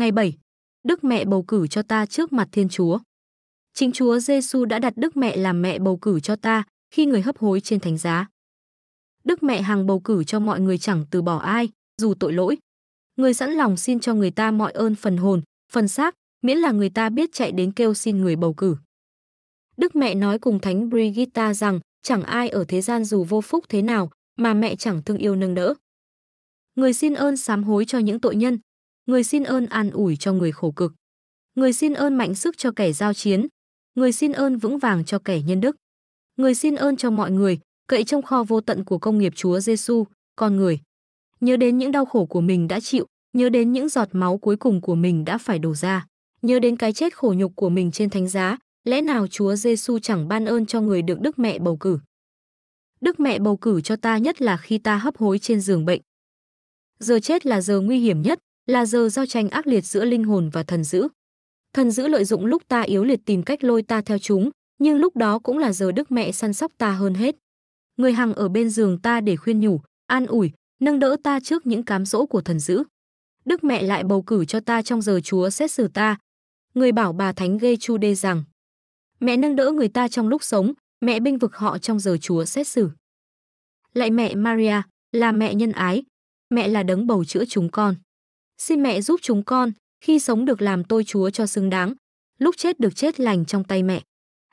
Ngày 7, Đức mẹ bầu cử cho ta trước mặt Thiên Chúa. Chính Chúa Giêsu đã đặt Đức mẹ làm mẹ bầu cử cho ta khi người hấp hối trên thánh giá. Đức mẹ hàng bầu cử cho mọi người chẳng từ bỏ ai, dù tội lỗi. Người sẵn lòng xin cho người ta mọi ơn phần hồn, phần xác, miễn là người ta biết chạy đến kêu xin người bầu cử. Đức mẹ nói cùng Thánh Brigitta rằng chẳng ai ở thế gian dù vô phúc thế nào mà mẹ chẳng thương yêu nâng đỡ. Người xin ơn sám hối cho những tội nhân, Người xin ơn an ủi cho người khổ cực. Người xin ơn mạnh sức cho kẻ giao chiến. Người xin ơn vững vàng cho kẻ nhân đức. Người xin ơn cho mọi người, cậy trong kho vô tận của công nghiệp Chúa Giêsu, con người. Nhớ đến những đau khổ của mình đã chịu, nhớ đến những giọt máu cuối cùng của mình đã phải đổ ra, nhớ đến cái chết khổ nhục của mình trên thánh giá, lẽ nào Chúa Giêsu chẳng ban ơn cho người được Đức Mẹ bầu cử? Đức Mẹ bầu cử cho ta nhất là khi ta hấp hối trên giường bệnh. Giờ chết là giờ nguy hiểm nhất, là giờ giao tranh ác liệt giữa linh hồn và thần dữ. Thần dữ lợi dụng lúc ta yếu liệt tìm cách lôi ta theo chúng, nhưng lúc đó cũng là giờ đức mẹ săn sóc ta hơn hết. Người hằng ở bên giường ta để khuyên nhủ, an ủi, nâng đỡ ta trước những cám dỗ của thần dữ. Đức mẹ lại bầu cử cho ta trong giờ Chúa xét xử ta. Người bảo bà Thánh gây Chu Đê rằng, mẹ nâng đỡ người ta trong lúc sống, mẹ binh vực họ trong giờ Chúa xét xử. Lại mẹ Maria, là mẹ nhân ái, mẹ là đấng bầu chữa chúng con. Xin mẹ giúp chúng con, khi sống được làm tôi chúa cho xứng đáng, lúc chết được chết lành trong tay mẹ.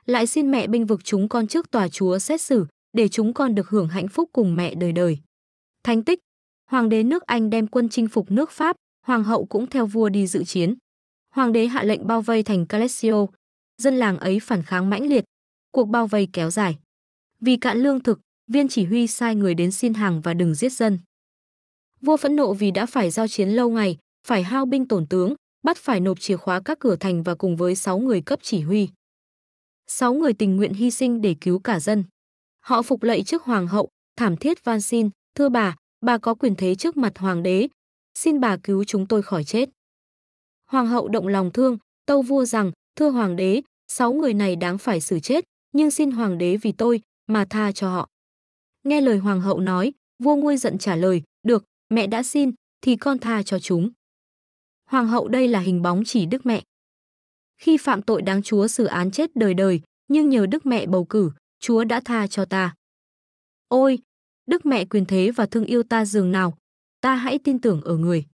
Lại xin mẹ binh vực chúng con trước tòa chúa xét xử, để chúng con được hưởng hạnh phúc cùng mẹ đời đời. Thánh tích, Hoàng đế nước Anh đem quân chinh phục nước Pháp, Hoàng hậu cũng theo vua đi dự chiến. Hoàng đế hạ lệnh bao vây thành Calesio, dân làng ấy phản kháng mãnh liệt, cuộc bao vây kéo dài. Vì cạn lương thực, viên chỉ huy sai người đến xin hàng và đừng giết dân. Vua phẫn nộ vì đã phải giao chiến lâu ngày, phải hao binh tổn tướng, bắt phải nộp chìa khóa các cửa thành và cùng với 6 người cấp chỉ huy. 6 người tình nguyện hy sinh để cứu cả dân. Họ phục lợi trước hoàng hậu, thảm thiết van xin, thưa bà, bà có quyền thế trước mặt hoàng đế, xin bà cứu chúng tôi khỏi chết. Hoàng hậu động lòng thương, tâu vua rằng, thưa hoàng đế, sáu người này đáng phải xử chết, nhưng xin hoàng đế vì tôi mà tha cho họ. Nghe lời hoàng hậu nói, vua nguôi giận trả lời, được, mẹ đã xin thì con tha cho chúng. Hoàng hậu đây là hình bóng chỉ đức mẹ. Khi phạm tội đáng chúa xử án chết đời đời, nhưng nhờ đức mẹ bầu cử, chúa đã tha cho ta. Ôi, đức mẹ quyền thế và thương yêu ta dường nào, ta hãy tin tưởng ở người.